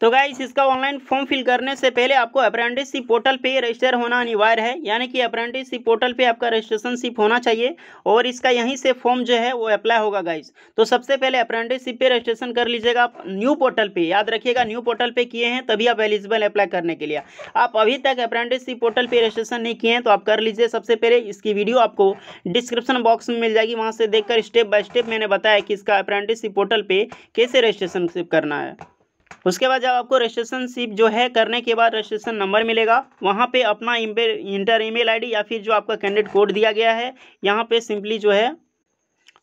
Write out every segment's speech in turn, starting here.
तो गाइस इसका online form fill करने से पहले आपको अप्रेंटिसशिप पोर्टल पे रजिस्टर होना अनिवार्य है यानी कि अप्रेंटिसशिप पोर्टल पे आपका रजिस्ट्रेशनशिप होना चाहिए और इसका यहीं से फॉर्म जो है वो अप्लाई होगा गाइस तो सबसे पहले अप्रेंटिसशिप पे रजिस्ट्रेशन कर लीजिएगा आप न्यू पोर्टल पे याद रखिएगा न्यू पोर्टल पर किए हैं तभी आप एलिजिबल अप्लाई करने के लिए आप अभी तक अप्रेंटिसशिप पोर्टल पर रजिस्ट्रेशन नहीं किए हैं तो आप कर लीजिए सबसे पहले इसकी वीडियो आपको डिस्क्रिप्शन बॉक्स में मिल जाएगी वहाँ से देखकर स्टेप बाय स्टेप मैंने बताया कि इसका अप्रेंटिसशिप पोर्टल पर कैसे रजिस्ट्रेशन करना है उसके बाद जब आपको रजिस्ट्रेशनशिप जो है करने के बाद रजिस्ट्रेशन नंबर मिलेगा वहाँ पे अपना इंटर ईमेल आईडी या फिर जो आपका कैंडिडेट कोड दिया गया है यहाँ पे सिंपली जो है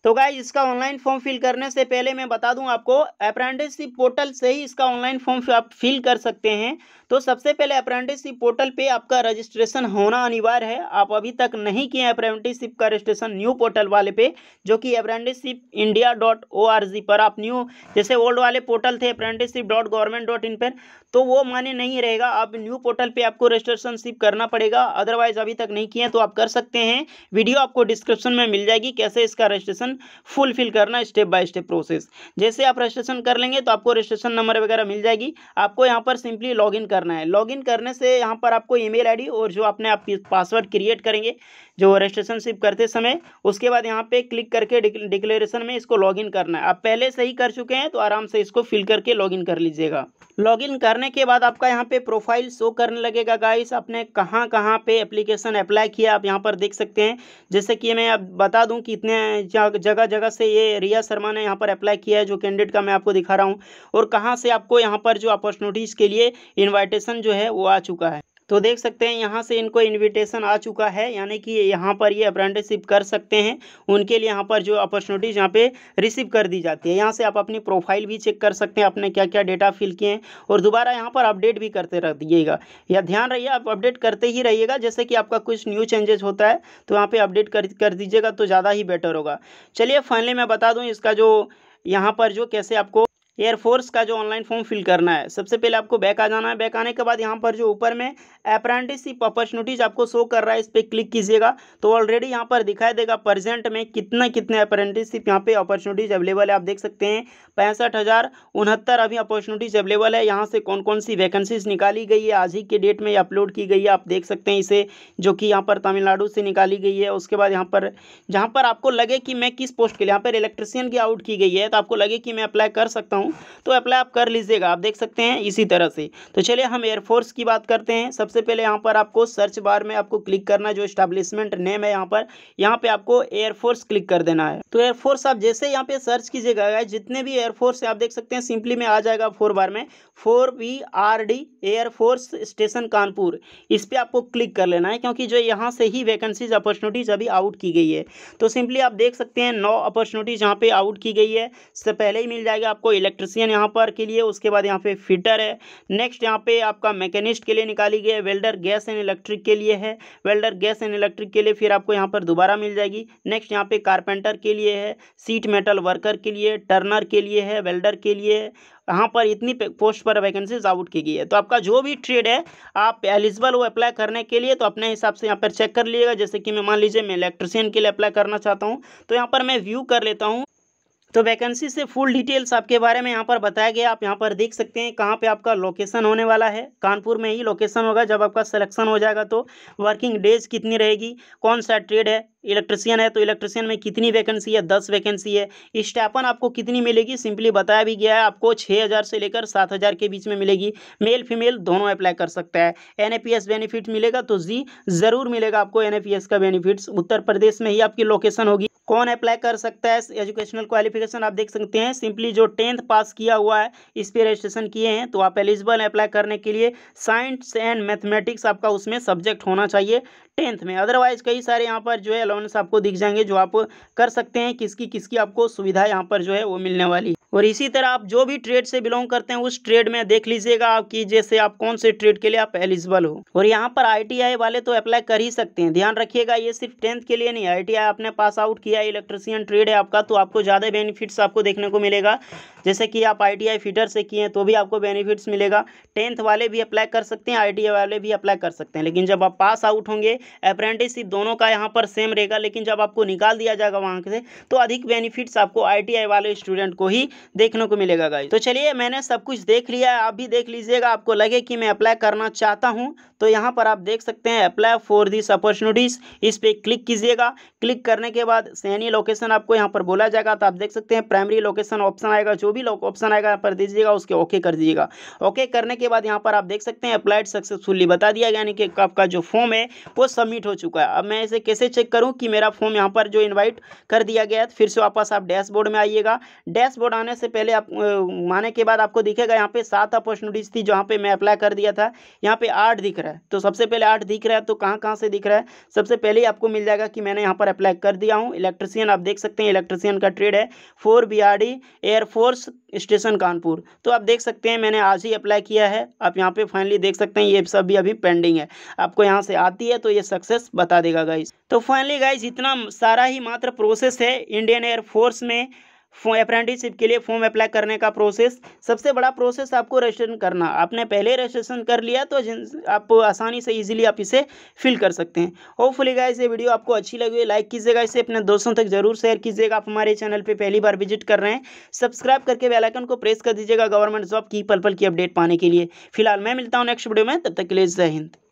तो गाइज इसका ऑनलाइन फॉर्म फिल करने से पहले मैं बता दूं आपको अप्रेंटिसशिप पोर्टल से ही इसका ऑनलाइन फॉर्म आप फिल कर सकते हैं तो सबसे पहले अप्रेंटिसशिप पोर्टल पे आपका रजिस्ट्रेशन होना अनिवार्य है आप अभी तक नहीं किए अप्रेंटिसशिप का रजिस्ट्रेशन न्यू पोर्टल वाले पे जो कि apprenticeship India dot O R G पर आप न्यू जैसे ओल्ड वाले पोर्टल थे apprenticeship dot government dot in पर तो वो मान्य नहीं रहेगा आप न्यू पोर्टल पर आपको रजिस्ट्रेशन सिप करना पड़ेगा अदरवाइज अभी तक नहीं किए तो आप कर सकते हैं वीडियो आपको डिस्क्रिप्शन में मिल जाएगी कैसे इसका रजिस्ट्रेशन फुलफिल करना स्टेप बाय स्टेप प्रोसेस जैसे आप रजिस्ट्रेशन कर लेंगे तो आपको रजिस्ट्रेशन नंबर वगैरह मिल जाएगी आपको यहाँ पर सिंपली लॉगिन करना है लॉगिन करने से यहाँ पर आपको ईमेल आईडी और जो आपने आप पासवर्ड क्रिएट करेंगे जो रजिस्ट्रेशन सिप करते समय उसके बाद यहाँ पे क्लिक करके डिक्लेरेशन में इसको लॉगिन करना है आप पहले से ही कर चुके हैं तो आराम से इसको फिल करके लॉगिन कर लीजिएगा लॉगिन करने के बाद आपका यहाँ पे प्रोफाइल शो करने लगेगा गाइस आपने कहाँ कहाँ पे एप्लीकेशन अप्लाई किया आप यहाँ पर देख सकते हैं जैसे कि मैं अब बता दूँ कि इतने जगह जगह से ये रिया शर्मा ने यहाँ पर अप्लाई किया है जो कैंडिडेट का मैं आपको दिखा रहा हूँ और कहाँ से आपको यहाँ पर जो अपॉर्चुनिटीज़ के लिए इन्वाइटेशन जो है वो आ चुका है तो देख सकते हैं यहाँ से इनको इनविटेशन आ चुका है यानी कि यहाँ पर ये अप्रेंटिसशिप कर सकते हैं उनके लिए यहाँ पर जो अपॉर्चुनिटीज़ यहाँ पे रिसीव कर दी जाती है यहाँ से आप अपनी प्रोफाइल भी चेक कर सकते हैं आपने क्या क्या डेटा फिल किए हैं और दोबारा यहाँ पर अपडेट भी करते रह दिएगा या ध्यान रहिए आप अपडेट करते ही रहिएगा जैसे कि आपका कुछ न्यू चेंजेस होता है तो यहाँ पर अपडेट कर कर दीजिएगा तो ज़्यादा ही बेटर होगा चलिए फाइनली मैं बता दूँ इसका जो यहाँ पर जो कैसे आपको एयरफोर्स का जो ऑनलाइन फॉर्म फिल करना है सबसे पहले आपको बैक आ जाना है बैक आने के बाद यहाँ पर जो ऊपर में अप्रेंटिसशिप अपॉर्चुनिटीज आपको शो कर रहा है इस पर क्लिक कीजिएगा तो ऑलरेडी यहाँ पर दिखाई देगा प्रेजेंट में कितना कितने अप्रेंटिसशिप यहाँ पे अपॉर्चुनिटीज अवेलेबल है आप देख सकते हैं पैंसठ हज़ार उनहत्तर अभी अपॉर्चुनिटीज अवेलेबल है यहाँ से कौन कौन सी वैकेंसीज निकाली गई है आज ही के डेट में अपलोड की गई है आप देख सकते हैं इसे जो कि यहाँ पर तमिलनाडु से निकाली गई है उसके बाद यहाँ पर जहाँ पर आपको लगे कि मैं किस पोस्ट के लिए यहाँ पर इलेक्ट्रिसियन की आउट की गई है तो आपको लगे कि मैं अप्लाई कर सकता हूँ हूँ तो अप्लाई आप कर लीजिएगा आप देख सकते हैं इसी तरह से तो चलिए हम एयरफोर्स की बात करते हैं सबसे पहले यहाँ पर आपको सर्च बार में आपको क्लिक करना जो स्टैब्लिशमेंट नेम है यहाँ पर यहाँ पर आपको एयरफोर्स क्लिक कर देना है तो एयरफोर्स आप जैसे यहाँ पर सर्च कीजिएगा जितने भी एयरफोर्स है आप देख सकते हैं सिंपली में आ जाएगा फोर बार में four V R D air force station Kanpur इस पर आपको क्लिक कर लेना है क्योंकि जो यहाँ से ही वैकेंसीज अपॉर्चुनिटीज अभी आउट की गई है तो सिंपली आप देख सकते हैं नौ अपॉर्चुनिटीज यहाँ पे आउट की गई है इससे पहले ही मिल जाएगा आपको इलेक्ट्रिक इलेक्ट्रिसियन यहाँ पर के लिए उसके बाद यहाँ पे फिटर है नेक्स्ट यहाँ पे आपका मैकेनिस्ट के लिए निकाली गई है वेल्डर गैस एंड इलेक्ट्रिक के लिए है वेल्डर गैस एंड इलेक्ट्रिक के लिए फिर आपको यहाँ पर दोबारा मिल जाएगी नेक्स्ट यहाँ पे कारपेंटर के लिए है सीट मेटल वर्कर के लिए टर्नर के लिए है वेल्डर के लिए है यहाँ पर इतनी पोस्ट पर वैकेंसीज आउट की गई है तो आपका जो भी ट्रेड है आप एलिजिबल हो अप्लाई करने के लिए तो अपने हिसाब से यहाँ पर चेक कर लीजिएगा जैसे कि मैं मान लीजिए मैं इलेक्ट्रिसियन के लिए अप्लाई करना चाहता हूँ तो यहाँ पर मैं व्यू कर लेता हूँ तो वैकेंसी से फुल डिटेल्स आपके बारे में यहाँ पर बताया गया आप यहाँ पर देख सकते हैं कहाँ पे आपका लोकेशन होने वाला है कानपुर में ही लोकेशन होगा जब आपका सिलेक्शन हो जाएगा तो वर्किंग डेज कितनी रहेगी कौन सा ट्रेड है इलेक्ट्रिशियन है तो इलेक्ट्रिशियन में कितनी वैकेंसी है दस वैकेंसी है स्टैपन आपको कितनी मिलेगी सिंपली बताया भी गया है आपको छः हज़ार से लेकर सात हज़ार के बीच में मिलेगी मेल फीमेल दोनों अप्लाई कर सकता है एन बेनिफिट मिलेगा तो जी ज़रूर मिलेगा आपको एन का बेनिफिट्स उत्तर प्रदेश में ही आपकी लोकेशन होगी कौन अप्लाई कर सकता है एजुकेशनल क्वालिफिकेशन आप देख सकते हैं सिंपली जो टेंथ पास किया हुआ है इस पर रजिस्ट्रेशन किए हैं तो आप एलिजिबल हैं अप्लाई करने के लिए साइंस एंड मैथमेटिक्स आपका उसमें सब्जेक्ट होना चाहिए टेंथ में अदरवाइज कई सारे यहाँ पर जो है अलाउंस आपको दिख जाएंगे जो आप कर सकते हैं किसकी किसकी आपको सुविधा यहाँ पर जो है वो मिलने वाली और इसी तरह आप जो भी ट्रेड से बिलोंग करते हैं उस ट्रेड में देख लीजिएगा आप कि जैसे आप कौन से ट्रेड के लिए आप एलिजिबल हो और यहाँ पर आई वाले तो अप्लाई कर ही सकते हैं ध्यान रखिएगा ये सिर्फ टेंथ के लिए नहीं आई आपने पास आउट किया इलेक्ट्रिसियन ट्रेड है आपका तो आपको ज़्यादा बेनिफिट्स आपको देखने को मिलेगा जैसे कि आप आई फीडर से किए तो भी आपको बेनिफिट्स मिलेगा टेंथ वाले भी अप्लाई कर सकते हैं आई वाले भी अप्लाई कर सकते हैं लेकिन जब आप पास आउट होंगे अप्रेंटिसशिप दोनों का यहाँ पर सेम रहेगा लेकिन जब आपको निकाल दिया जाएगा वहाँ से तो अधिक बेनिफिट्स आपको आई वाले स्टूडेंट को ही देखने को मिलेगा गाइज तो चलिए मैंने सब कुछ देख लिया है आप भी देख लीजिएगा आपको लगे कि मैं अप्लाई करना चाहता हूँ तो यहाँ पर आप देख सकते हैं अप्लाई फॉर दिस अपॉर्चुनिटीज़ इस पर क्लिक कीजिएगा क्लिक करने के बाद सैनी लोकेशन आपको यहाँ पर बोला जाएगा तो आप देख सकते हैं प्राइमरी लोकेशन ऑप्शन आएगा जो भी ऑप्शन आएगा यहाँ पर दीजिएगा उसके ओके कर दीजिएगा ओके करने के बाद यहाँ पर आप देख सकते हैं अप्लाइड सक्सेसफुली बता दिया यानी कि आपका जो फॉर्म है वो सबमिट हो चुका है अब मैं इसे कैसे चेक करूँ कि मेरा फॉर्म यहाँ पर जो इन्वाइट कर दिया गया है फिर से वापस आप डैशबोर्ड में आइएगा डैशबोर्ड आने करने से पहले आप माने के बाद आपको दिखेगा यहाँ पे सात अपॉर्चुनिटीज थी जहाँ पे मैं अप्लाई कर दिया था यहाँ पे आठ दिख रहा है तो सबसे पहले आठ दिख रहा है तो कहाँ कहाँ से दिख रहा है सबसे पहले ही आपको मिल जाएगा कि मैंने यहाँ पर अप्लाई कर दिया हूँ इलेक्ट्रिशियन आप देख सकते हैं इलेक्ट्रिशियन का ट्रेड है four B air force station Kanpur तो आप देख सकते हैं मैंने आज ही अप्लाई किया है आप यहाँ पे फाइनली देख सकते हैं ये सब भी अभी पेंडिंग है आपको यहाँ से आती है तो ये सक्सेस बता देगा गाइज तो फाइनली गाइज इतना सारा ही मात्र प्रोसेस है इंडियन एयरफोर्स में फॉर्म अप्रेंटिसशिप के लिए फॉर्म अप्लाई करने का प्रोसेस सबसे बड़ा प्रोसेस आपको रजिस्ट्रेशन करना आपने पहले रजिस्ट्रेशन कर लिया तो आप आसानी से इजीली आप इसे फिल कर सकते हैं होपफुली गाइस ये वीडियो आपको अच्छी लगी हुई लाइक कीजिएगा इसे अपने दोस्तों तक जरूर शेयर कीजिएगा आप हमारे चैनल पर पहली बार विजिट कर रहे हैं सब्सक्राइब करके बेलाइकन को प्रेस कर दीजिएगा गवर्नमेंट जॉब की पल पल की अपडेट पाने के लिए फिलहाल मैं मिलता हूँ नेक्स्ट वीडियो में तब तक के लिए जय हिंद